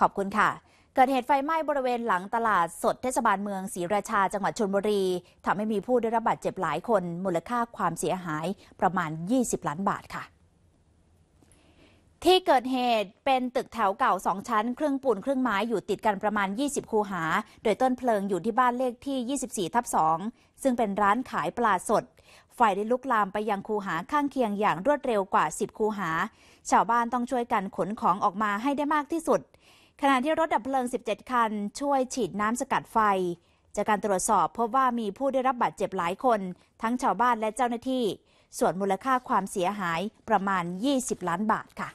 ขอบคุณค่ะ เกิดเหตุไฟไหม้บริเวณหลังตลาดสด เทศบาลเมืองศรีราชาจังหวัดชลบุรีทำให้มีผู้ได้รับบาดเจ็บหลายคน มูลค่าความเสียหายประมาณ 20 ล้านบาทค่ะ ที่เกิดเหตุเป็นตึกแถวเก่าสองชั้น ครึ่งปูนครึ่งไม้อยู่ติดกันประมาณ 20 คูหา โดยต้นเพลิงอยู่ที่บ้านเลขที่ 24 ทับ2ซึ่งเป็นร้านขายปลาสด ไฟได้ลุกลามไปยังคูหาข้างเคียงอย่างรวดเร็วกว่า 10 คูหา ชาวบ้านต้องช่วยกันขนของออกมาให้ได้มากที่สุดขณะที่รถดับเพลิง 17 คันช่วยฉีดน้ำสกัดไฟ จากการตรวจสอบพบว่ามีผู้ได้รับบาดเจ็บหลายคน ทั้งชาวบ้านและเจ้าหน้าที่ ส่วนมูลค่าความเสียหายประมาณ 20 ล้านบาทค่ะ